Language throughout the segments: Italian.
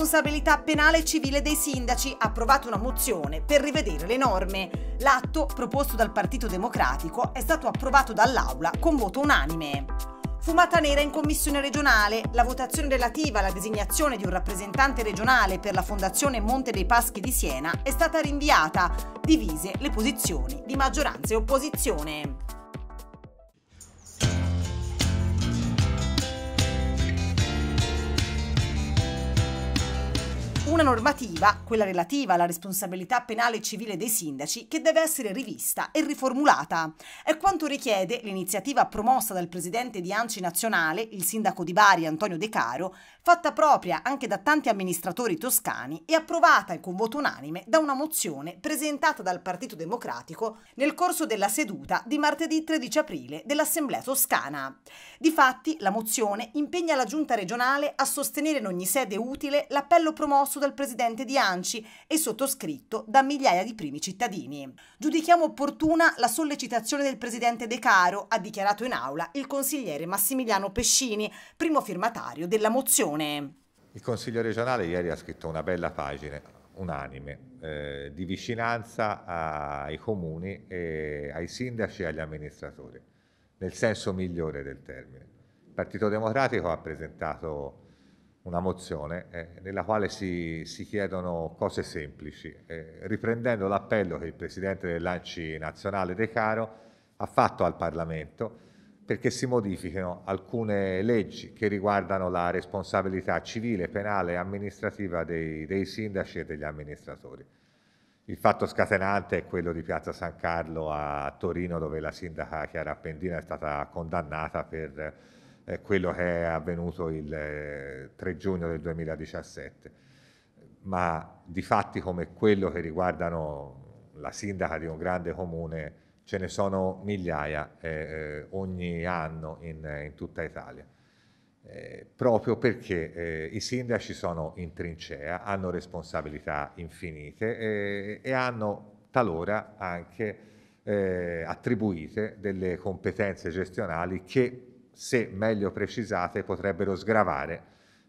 responsabilità penale e civile dei sindaci, ha approvato una mozione per rivedere le norme. L'atto, proposto dal Partito Democratico, è stato approvato dall'Aula con voto unanime. Fumata nera in commissione regionale, la votazione relativa alla designazione di un rappresentante regionale per la Fondazione Monte dei Paschi di Siena è stata rinviata, divise le posizioni di maggioranza e opposizione. Una normativa, quella relativa alla responsabilità penale civile dei sindaci, che deve essere rivista e riformulata. È quanto richiede l'iniziativa promossa dal presidente di Anci Nazionale, il sindaco di Bari Antonio De Caro, fatta propria anche da tanti amministratori toscani e approvata e con voto unanime da una mozione presentata dal Partito Democratico nel corso della seduta di martedì 13 aprile dell'Assemblea toscana. Difatti, la mozione impegna la Giunta regionale a sostenere in ogni sede utile l'appello promosso dal presidente di Anci e sottoscritto da migliaia di primi cittadini. Giudichiamo opportuna la sollecitazione del presidente De Caro, ha dichiarato in aula il consigliere Massimiliano Pescini, primo firmatario della mozione. Il Consiglio regionale ieri ha scritto una bella pagina, unanime, eh, di vicinanza ai comuni, ai sindaci e agli amministratori, nel senso migliore del termine. Il Partito Democratico ha presentato una mozione eh, nella quale si, si, chiedono cose semplici, eh, riprendendo l'appello che il Presidente dell'Anci Nazionale De Caro ha fatto al Parlamento perché si modifichino alcune leggi che riguardano la responsabilità civile, penale e amministrativa dei, dei sindaci e degli amministratori. Il fatto scatenante è quello di Piazza San Carlo a Torino dove la sindaca Chiara Appendina è stata condannata per eh, quello che è avvenuto il 3 eh, giugno del 2017, ma di fatti come quello che riguardano la sindaca di un grande comune ce ne sono migliaia eh, eh ogni anno in, eh, in tutta Italia. Eh, proprio perché eh, i sindaci sono in trincea, hanno responsabilità infinite eh, e hanno talora anche attribuite delle competenze gestionali che se meglio precisate potrebbero sgravare,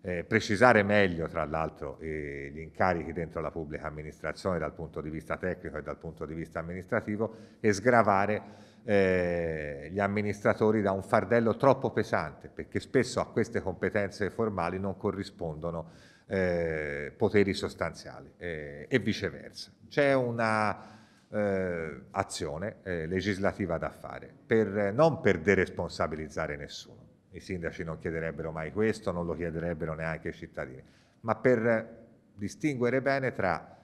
eh, precisare meglio tra l'altro eh, gli incarichi dentro la pubblica amministrazione dal punto di vista tecnico e dal punto di vista amministrativo e sgravare eh, gli amministratori da un fardello troppo pesante perché spesso a queste competenze formali non corrispondono eh, poteri sostanziali eh, e viceversa. C'è una eh, azione eh, legislativa da fare, per, eh, non per deresponsabilizzare nessuno. I sindaci non chiederebbero mai questo, non lo chiederebbero neanche i cittadini, ma per eh, distinguere bene tra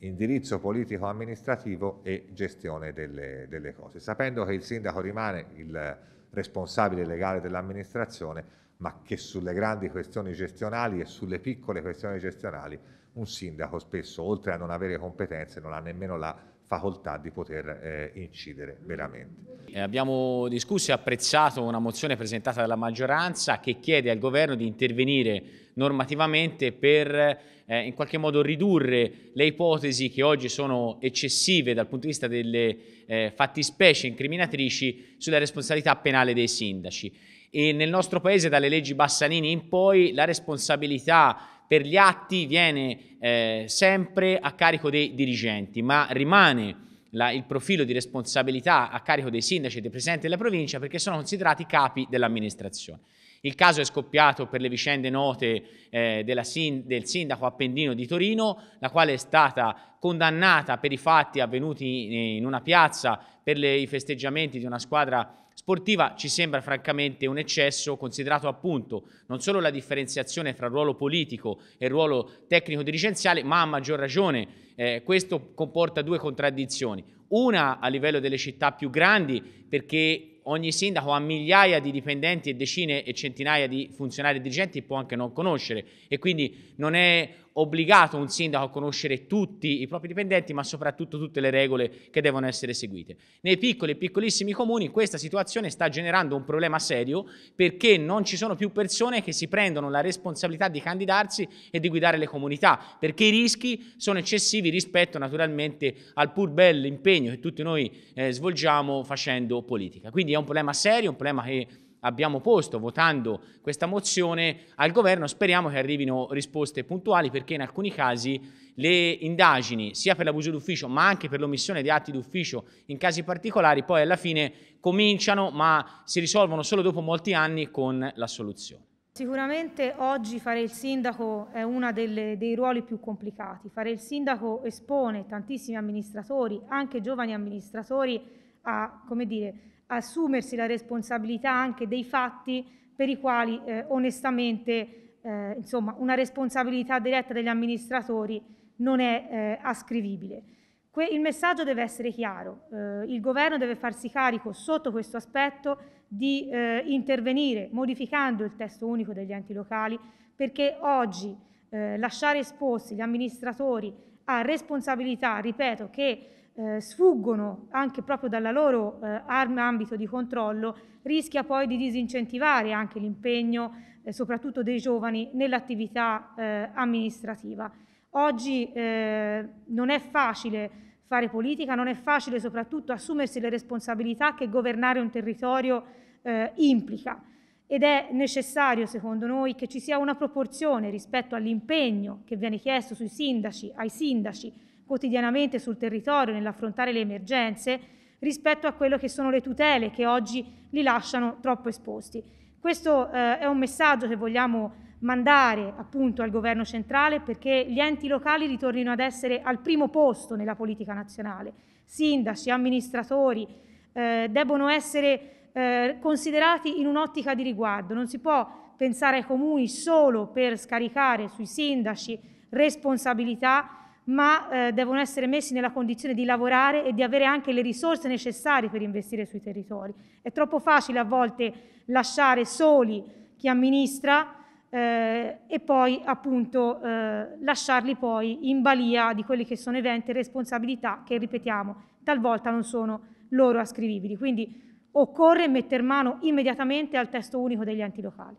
indirizzo politico-amministrativo e gestione delle, delle cose, sapendo che il sindaco rimane il responsabile legale dell'amministrazione, ma che sulle grandi questioni gestionali e sulle piccole questioni gestionali un sindaco spesso, oltre a non avere competenze, non ha nemmeno la facoltà di poter eh, incidere veramente. Eh, abbiamo discusso e apprezzato una mozione presentata dalla maggioranza che chiede al governo di intervenire normativamente per eh, in qualche modo ridurre le ipotesi che oggi sono eccessive dal punto di vista delle eh, fattispecie incriminatrici sulla responsabilità penale dei sindaci. E nel nostro paese dalle leggi Bassanini in poi la responsabilità per gli atti viene eh, sempre a carico dei dirigenti, ma rimane la, il profilo di responsabilità a carico dei sindaci e dei presidenti della provincia perché sono considerati capi dell'amministrazione. Il caso è scoppiato per le vicende note eh, sin del sindaco Appendino di Torino, la quale è stata condannata per i fatti avvenuti in una piazza per le, i festeggiamenti di una squadra sportiva ci sembra francamente un eccesso considerato appunto non solo la differenziazione fra ruolo politico e ruolo tecnico dirigenziale ma a maggior ragione eh, questo comporta due contraddizioni una a livello delle città più grandi perché ogni sindaco ha migliaia di dipendenti e decine e centinaia di funzionari e dirigenti può anche non conoscere e quindi non è obbligato un sindaco a conoscere tutti i propri dipendenti, ma soprattutto tutte le regole che devono essere seguite. Nei piccoli e piccolissimi comuni questa situazione sta generando un problema serio perché non ci sono più persone che si prendono la responsabilità di candidarsi e di guidare le comunità, perché i rischi sono eccessivi rispetto naturalmente al pur bel impegno che tutti noi eh, svolgiamo facendo politica. Quindi è un problema serio, un problema che abbiamo posto votando questa mozione al governo, speriamo che arrivino risposte puntuali perché in alcuni casi le indagini sia per l'abuso d'ufficio ma anche per l'omissione di atti d'ufficio in casi particolari poi alla fine cominciano ma si risolvono solo dopo molti anni con la soluzione. Sicuramente oggi fare il sindaco è uno dei ruoli più complicati. Fare il sindaco espone tantissimi amministratori, anche giovani amministratori, a, come dire, assumersi la responsabilità anche dei fatti per i quali eh, onestamente eh, insomma, una responsabilità diretta degli amministratori non è eh, ascrivibile. Que il messaggio deve essere chiaro, eh, il governo deve farsi carico sotto questo aspetto di eh, intervenire modificando il testo unico degli enti locali perché oggi eh, lasciare esposti gli amministratori a responsabilità, ripeto, che eh, sfuggono anche proprio dalla loro eh, ambito di controllo, rischia poi di disincentivare anche l'impegno eh, soprattutto dei giovani nell'attività eh, amministrativa. Oggi eh, non è facile fare politica, non è facile soprattutto assumersi le responsabilità che governare un territorio eh, implica ed è necessario, secondo noi, che ci sia una proporzione rispetto all'impegno che viene chiesto sui sindaci, ai sindaci quotidianamente sul territorio nell'affrontare le emergenze rispetto a quello che sono le tutele che oggi li lasciano troppo esposti. Questo eh, è un messaggio che vogliamo mandare appunto al governo centrale perché gli enti locali ritornino ad essere al primo posto nella politica nazionale. Sindaci, amministratori eh, debbono essere eh, considerati in un'ottica di riguardo. Non si può pensare ai comuni solo per scaricare sui sindaci responsabilità ma eh, devono essere messi nella condizione di lavorare e di avere anche le risorse necessarie per investire sui territori. È troppo facile a volte lasciare soli chi amministra eh, e poi appunto eh, lasciarli poi in balia di quelli che sono eventi e responsabilità che, ripetiamo, talvolta non sono loro ascrivibili. Quindi occorre metter mano immediatamente al testo unico degli enti locali.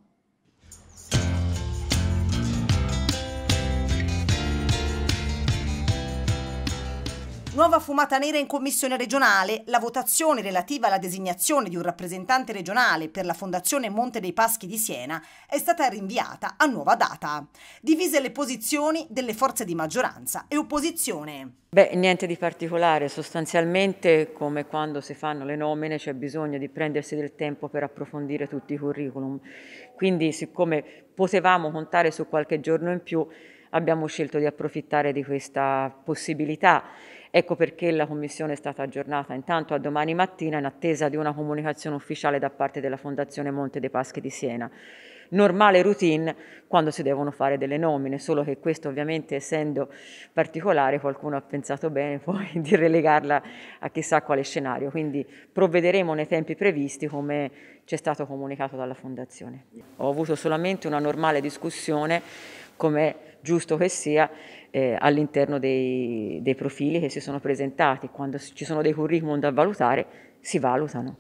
Nuova fumata nera in commissione regionale, la votazione relativa alla designazione di un rappresentante regionale per la Fondazione Monte dei Paschi di Siena è stata rinviata a nuova data. Divise le posizioni delle forze di maggioranza e opposizione. Beh, niente di particolare, sostanzialmente come quando si fanno le nomine c'è bisogno di prendersi del tempo per approfondire tutti i curriculum, quindi siccome potevamo contare su qualche giorno in più abbiamo scelto di approfittare di questa possibilità Ecco perché la Commissione è stata aggiornata intanto a domani mattina in attesa di una comunicazione ufficiale da parte della Fondazione Monte dei Paschi di Siena normale routine quando si devono fare delle nomine, solo che questo ovviamente essendo particolare qualcuno ha pensato bene poi di relegarla a chissà quale scenario, quindi provvederemo nei tempi previsti come ci è stato comunicato dalla Fondazione. Ho avuto solamente una normale discussione come giusto che sia, eh, all'interno dei, dei, profili che si sono presentati. Quando ci sono dei curriculum da valutare, si valutano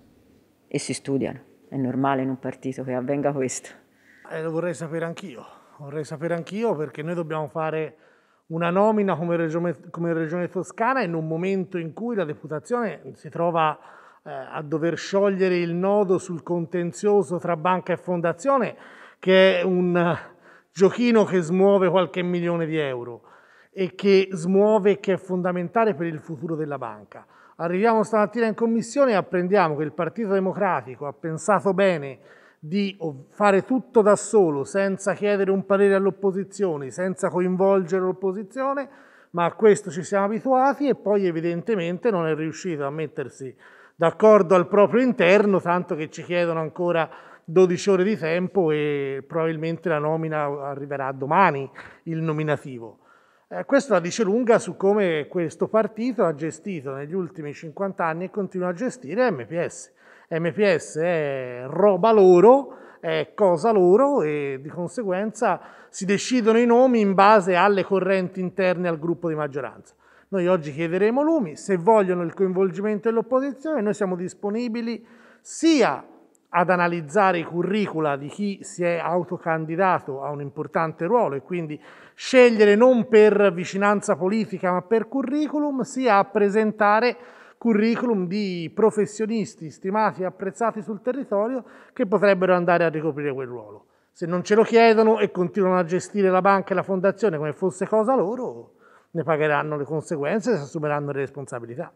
e si studiano. È normale in un partito che avvenga questo. Eh, lo vorrei sapere anch'io, vorrei sapere anch'io perché noi dobbiamo fare una nomina come regione, come regione, Toscana in un momento in cui la deputazione si trova eh, a dover sciogliere il nodo sul contenzioso tra banca e fondazione, che è un giochino che smuove qualche milione di euro e che smuove e che è fondamentale per il futuro della banca. Arriviamo stamattina in commissione e apprendiamo che il Partito Democratico ha pensato bene di fare tutto da solo, senza chiedere un parere all'opposizione, senza coinvolgere l'opposizione, ma a questo ci siamo abituati e poi evidentemente non è riuscito a mettersi d'accordo al proprio interno, tanto che ci chiedono ancora 12 ore di tempo e probabilmente la nomina arriverà domani, il nominativo. Eh, questo la dice lunga su come questo partito ha gestito negli ultimi 50 anni e continua a gestire MPS. MPS è roba loro, è cosa loro e di conseguenza si decidono i nomi in base alle correnti interne al gruppo di maggioranza. Noi oggi chiederemo lumi, se vogliono il coinvolgimento dell'opposizione, noi siamo disponibili sia ad analizzare i curricula di chi si è autocandidato a un importante ruolo e quindi scegliere non per vicinanza politica ma per curriculum, sia a presentare curriculum di professionisti stimati e apprezzati sul territorio che potrebbero andare a ricoprire quel ruolo. Se non ce lo chiedono e continuano a gestire la banca e la fondazione come fosse cosa loro, ne pagheranno le conseguenze e si assumeranno le responsabilità.